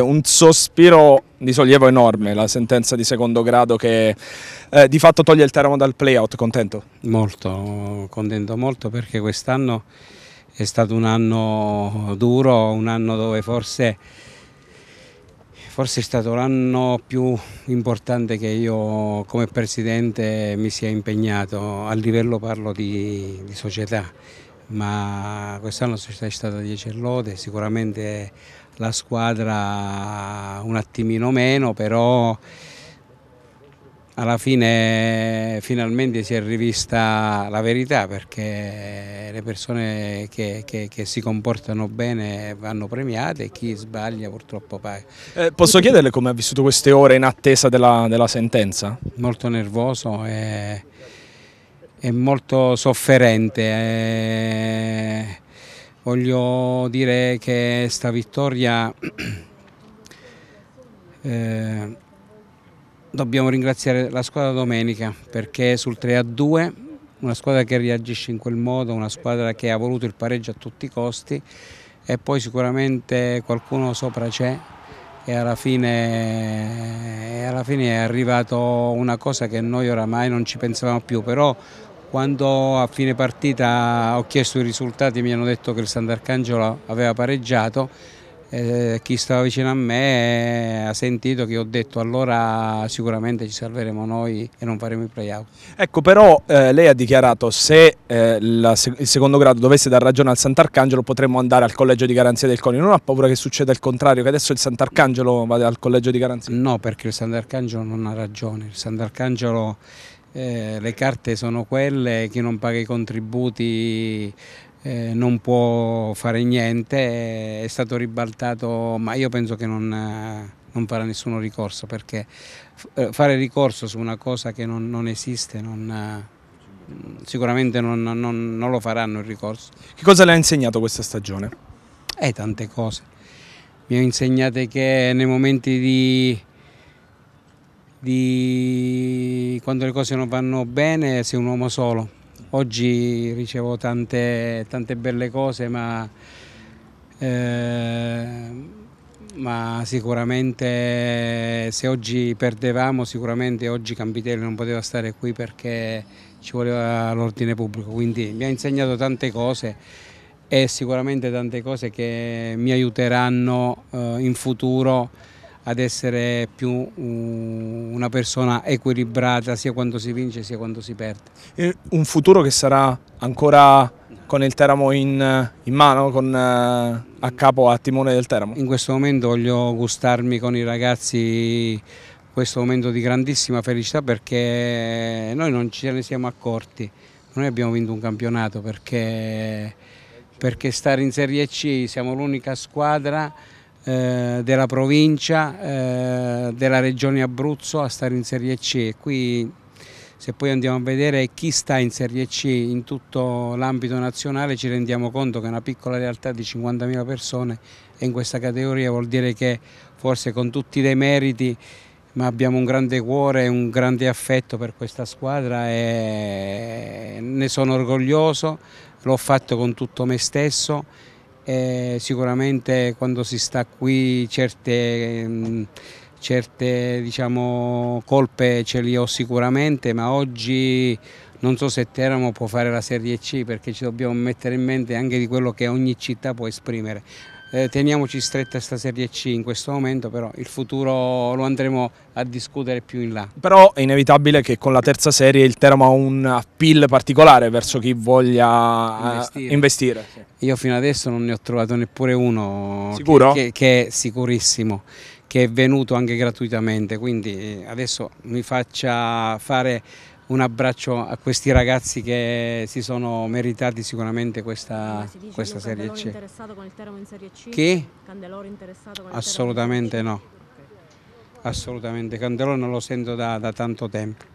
Un sospiro di sollievo enorme la sentenza di secondo grado che eh, di fatto toglie il Teramo dal playout, contento? Molto, contento molto perché quest'anno è stato un anno duro, un anno dove forse, forse è stato l'anno più importante che io come presidente mi sia impegnato, a livello parlo di, di società ma quest'anno la società è stata 10 lode, sicuramente la squadra un attimino meno, però alla fine finalmente si è rivista la verità perché le persone che, che, che si comportano bene vanno premiate e chi sbaglia purtroppo paga. Eh, posso chiederle come ha vissuto queste ore in attesa della, della sentenza? Molto nervoso e è molto sofferente. Eh, voglio dire che questa vittoria eh, dobbiamo ringraziare la squadra domenica perché sul 3 a 2 una squadra che reagisce in quel modo, una squadra che ha voluto il pareggio a tutti i costi e poi sicuramente qualcuno sopra c'è e alla, fine, e alla fine è arrivato una cosa che noi oramai non ci pensavamo più, però quando a fine partita ho chiesto i risultati mi hanno detto che il Sant'Arcangelo aveva pareggiato, eh, chi stava vicino a me eh, ha sentito che ho detto allora sicuramente ci salveremo noi e non faremo i playout. Ecco però eh, lei ha dichiarato se eh, la, il secondo grado dovesse dar ragione al Sant'Arcangelo potremmo andare al collegio di garanzia del CONI, non ha paura che succeda il contrario, che adesso il Sant'Arcangelo vada al collegio di garanzia? No perché il Sant'Arcangelo non ha ragione, il Sant'Arcangelo eh, le carte sono quelle, chi non paga i contributi eh, non può fare niente, è stato ribaltato, ma io penso che non, eh, non farà nessuno ricorso perché eh, fare ricorso su una cosa che non, non esiste non, sicuramente non, lo faranno il ricorso. Che cosa le ha insegnato questa stagione? Eh, tante cose. Mi ha insegnato che nei momenti di, di quando le cose non vanno bene sei un uomo solo. Oggi ricevo tante, tante belle cose, ma, eh, ma, sicuramente se oggi perdevamo, sicuramente oggi Campitelli non poteva stare qui perché ci voleva l'ordine pubblico. Quindi mi ha insegnato tante cose e sicuramente tante cose che mi aiuteranno eh, in futuro ad essere più una persona equilibrata sia quando si vince sia quando si perde. E un futuro che sarà ancora con il Teramo in, in mano, con, eh, a capo a timone del Teramo? In questo momento voglio gustarmi con i ragazzi questo momento di grandissima felicità perché noi non ce ne siamo accorti, noi abbiamo vinto un campionato perché, perché stare in Serie C siamo l'unica squadra eh, della provincia, eh, della regione Abruzzo a stare in Serie C. Qui se poi andiamo a vedere chi sta in Serie C in tutto l'ambito nazionale ci rendiamo conto che una piccola realtà di 50.000 persone è in questa categoria vuol dire che forse con tutti i demeriti ma abbiamo un grande cuore, e un grande affetto per questa squadra e ne sono orgoglioso, l'ho fatto con tutto me stesso e eh, sicuramente quando si sta qui certe, mm, certe diciamo, colpe ce li ho sicuramente, ma oggi non so se Teramo può fare la Serie C perché ci dobbiamo mettere in mente anche di quello che ogni città può esprimere eh, teniamoci stretta sta Serie C in questo momento, però il futuro lo andremo a discutere più in là. Però è inevitabile che con la terza serie il Teramo ha un appeal particolare verso chi voglia eh, investire. investire Io fino adesso non ne ho trovato neppure uno Sicuro? Che, che, che è sicurissimo che è venuto anche gratuitamente, quindi eh, adesso mi faccia fare un abbraccio a questi ragazzi che si sono meritati sicuramente questa, questa Serie C. interessato con il Teramo in Serie C? Chi? Candeloro interessato con il Assolutamente no. Okay. Assolutamente, Candeloro non lo sento da, da tanto tempo.